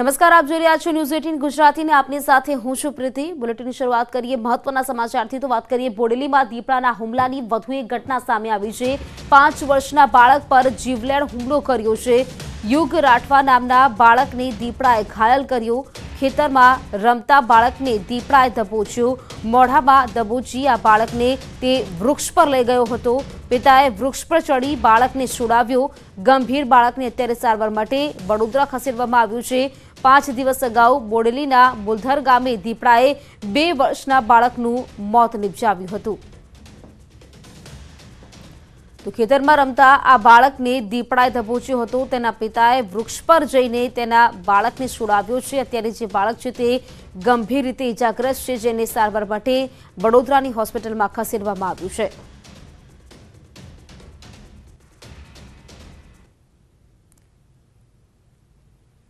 નમસ્કાર આપ જોઈ રહ્યા છો ન્યૂઝ એટીન ગુજરાતીને આપની સાથે હું છું પ્રીતિ બુલેટિનની શરૂઆત કરીએ મહત્વના સમાચારથી તો વાત કરીએ બોડેલીમાં દીપડાના હુમલાની વધુ એક ઘટના સામે આવી છે પાંચ વર્ષના બાળક પર જીવલેણ હુમલો કર્યો છે યુગ રાઠવા નામના બાળકને દીપડાએ ઘાયલ કર્યો ખેતરમાં રમતા બાળકને દીપડાએ દબોચ્યો મોઢામાં દબોચી આ બાળકને તે વૃક્ષ પર લઈ ગયો હતો પિતાએ વૃક્ષ પર ચડી બાળકને છોડાવ્યો ગંભીર બાળકને અત્યારે સારવાર માટે વડોદરા ખસેડવામાં આવ્યું છે પાંચ દિવસ અગાઉ બોડેલીના બુલધર ગામે દીપડાએ બે વર્ષના બાળકનું મોત નિપજાવ્યું હતું તો ખેતરમાં રમતા આ બાળકને દીપડાએ ધપોચ્યો હતો તેના પિતાએ વૃક્ષ પર જઈને તેના બાળકને છોડાવ્યો છે અત્યારે જે બાળક છે તે ગંભીર રીતે ઇજાગ્રસ્ત છે જેને સારવાર માટે વડોદરાની હોસ્પિટલમાં ખસેડવામાં આવ્યું છે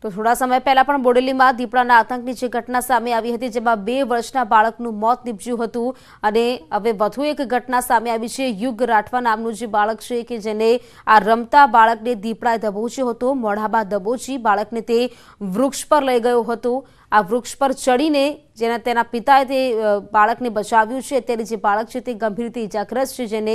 તો થોડા સમય પહેલા પણ બોડેલીમાં દીપડાના આતંકની જે ઘટના સામે આવી હતી જેમાં બે વર્ષના બાળકનું મોત નીપજ્યું હતું અને હવે વધુ એક ઘટના સામે આવી છે યુગ રાઠવા નામનું જે બાળક છે કે જેને આ રમતા બાળકને દીપડાએ દબોચ્યો હતો મોઢામાં દબોચી બાળકને તે વૃક્ષ પર લઈ ગયો હતો આ વૃક્ષ પર ચડીને જેના તેના પિતાએ તે બાળકને બચાવ્યું છે ત્યારે જે બાળક છે તે ગંભીર રીતે ઇજાગ્રસ્ત છે જેને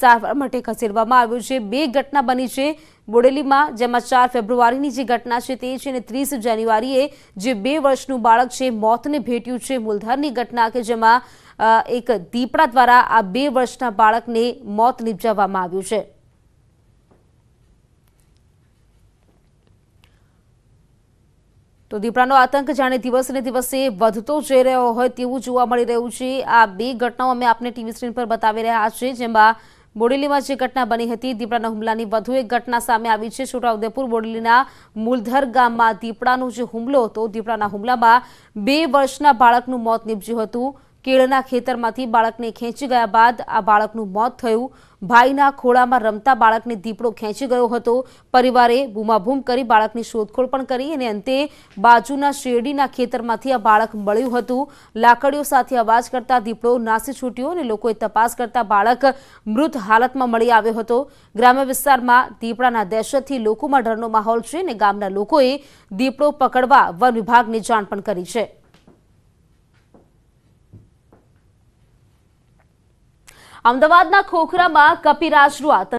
સારવાર માટે ખસેડવામાં આવ્યું છે બે ઘટના બની છે બોડેલીમાં જેમાં ચાર ફેબ્રુઆરીની જે ઘટના છે તે છે અને ત્રીસ જાન્યુઆરીએ જે બે વર્ષનું બાળક છે મોતને ભેટ્યું છે મૂલધારની ઘટના કે જેમાં એક દીપડા દ્વારા આ બે વર્ષના બાળકને મોત નિપજાવવામાં આવ્યું છે તો દીપડાનો આતંક જાણે દિવસને દિવસે વધતો જઈ રહ્યો હોય તેવું જોવા મળી રહ્યું છે આ બે ઘટનાઓ અમે આપને ટીવી સ્ક્રીન પર બતાવી રહ્યા છે જેમાં બોડેલીમાં જે ઘટના બની હતી દીપડાના હુમલાની વધુ એક ઘટના સામે આવી છે છોટાઉદેપુર બોડેલીના મૂલધર ગામમાં દીપડાનો જે હુમલો હતો દીપડાના હુમલામાં બે વર્ષના બાળકનું મોત નીપજ્યું હતું કેળના ખેતરમાંથી બાળકને ખેંચી ગયા બાદ આ બાળકનું મોત થયું ભાઈના ખોળામાં રમતા બાળકને દીપડો ખેંચી ગયો હતો પરિવારે બૂમાબૂમ કરી બાળકની શોધખોળ પણ કરી અને અંતે બાજુના શેરડીના ખેતરમાંથી આ બાળક મળ્યું હતું લાકડીઓ સાથે અવાજ કરતા દીપડો નાસી છૂટ્યો અને લોકોએ તપાસ કરતા બાળક મૃત હાલતમાં મળી આવ્યો હતો ગ્રામ્ય વિસ્તારમાં દીપડાના દહેશતથી લોકોમાં ડરનો માહોલ છે અને ગામના લોકોએ દીપડો પકડવા વન વિભાગને જાણ પણ કરી છે અમદાવાદના ખોખરામાં કપિરાજનું આતંક